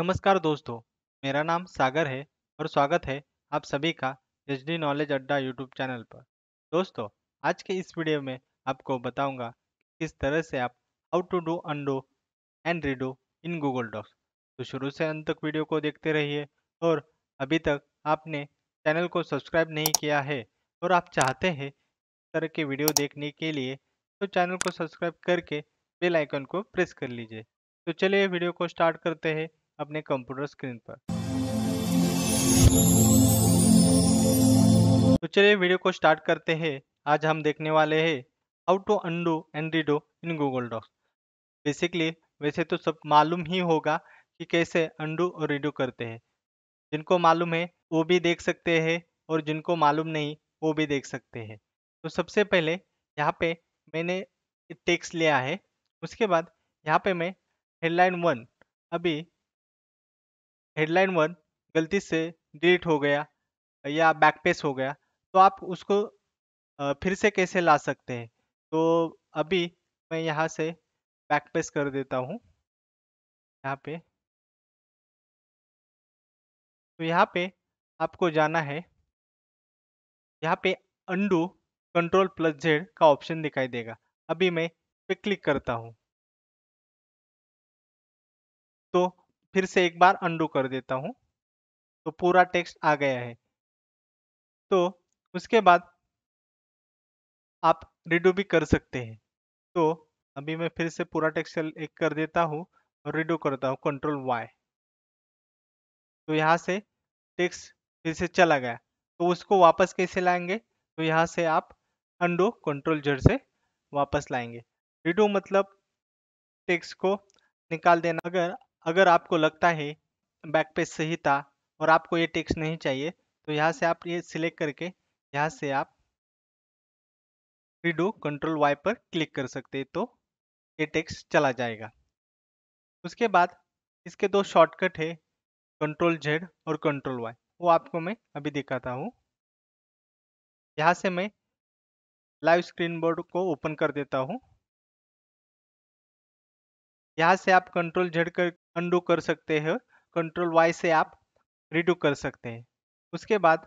नमस्कार दोस्तों मेरा नाम सागर है और स्वागत है आप सभी का H D knowledge Adda YouTube channel पर दोस्तों आज के इस वीडियो में आपको बताऊंगा किस तरह से आप how to do undo and redo in Google Docs तो शुरू से अंत तक वीडियो को देखते रहिए और अभी तक आपने चैनल को सब्सक्राइब नहीं किया है और आप चाहते हैं इस तरह के वीडियो देखने के लिए तो चैनल को सब्सक्राइब करके बेल आइकन को प्रेस कर लीजिए तो चलिए वीडियो को स्टार्ट करते हैं अपने कंप्यूटर स्क्रीन पर तो चलिए वीडियो को स्टार्ट करते हैं आज हम देखने वाले हैं how to undo and redo in Google Docs basically वैसे तो सब मालूम ही होगा कि कैसे अंडू और रीडो करते हैं जिनको मालूम है वो भी देख सकते हैं और जिनको मालूम नहीं वो भी देख सकते हैं तो सबसे पहले यहाँ पे मैंने टेक्स्ट लिया है उसके बाद यहाँ पे मैं हेडलाइन वन अभी हेडलाइन वन गलती से डिलीट हो गया या बैकपेस हो गया तो आप उसको फिर से कैसे ला सकते हैं तो अभी मैं यहाँ से बैकपेस कर देता हूँ यहाँ पे तो यहाँ पे आपको जाना है यहाँ पे अंडू कंट्रोल प्लस जेड का ऑप्शन दिखाई देगा अभी मैं पे क्लिक करता हूँ तो फिर से एक बार अंडू कर देता हूँ तो पूरा टेक्स्ट आ गया है तो उसके बाद आप रिडो भी कर सकते हैं तो अभी मैं फिर से पूरा टेक्स्ट एक कर देता हूँ और रिडू करता हूँ कंट्रोल वाई तो यहाँ से टेक्स्ट फिर से चला गया तो उसको वापस कैसे लाएंगे तो यहाँ से आप अंडो कंट्रोल जड़ से वापस लाएंगे रिडो मतलब टेक्स्ट को निकाल देना अगर अगर आपको लगता है बैक पेज सही था और आपको ये टेक्स्ट नहीं चाहिए तो यहाँ से आप ये सिलेक्ट करके यहाँ से आप रिडो कंट्रोल वाई पर क्लिक कर सकते हैं तो ये टेक्स्ट चला जाएगा उसके बाद इसके दो शॉर्टकट है कंट्रोल जेड और कंट्रोल वाई वो आपको मैं अभी दिखाता हूँ यहाँ से मैं लाइव स्क्रीन बोर्ड को ओपन कर देता हूँ यहाँ से आप कंट्रोल जेड कर अंडू कर सकते हैं कंट्रोल वाई से आप रिड्यू कर सकते हैं उसके बाद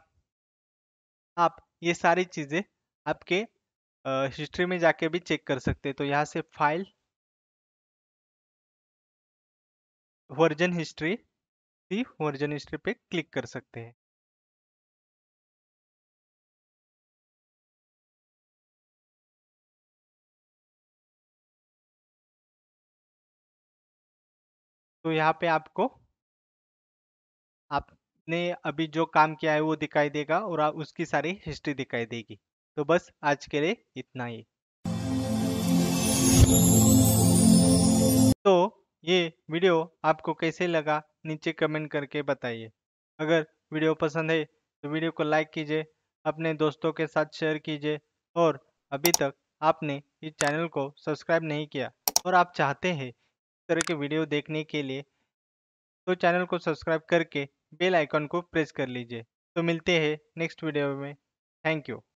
आप ये सारी चीज़ें आपके हिस्ट्री में जाके भी चेक कर सकते हैं तो यहाँ से file version history version history पे क्लिक कर सकते हैं तो यहाँ पे आपको आपने अभी जो काम किया है वो दिखाई देगा और उसकी सारी हिस्ट्री दिखाई देगी तो बस आज के लिए इतना ही तो ये वीडियो आपको कैसे लगा नीचे कमेंट करके बताइए अगर वीडियो पसंद है तो वीडियो को लाइक कीजिए अपने दोस्तों के साथ शेयर कीजिए और अभी तक आपने इस चैनल को सब्सक्राइब नहीं किया और आप चाहते हैं तरह के वीडियो देखने के लिए तो चैनल को सब्सक्राइब करके बेल आइकन को प्रेस कर लीजिए तो मिलते हैं नेक्स्ट वीडियो में थैंक यू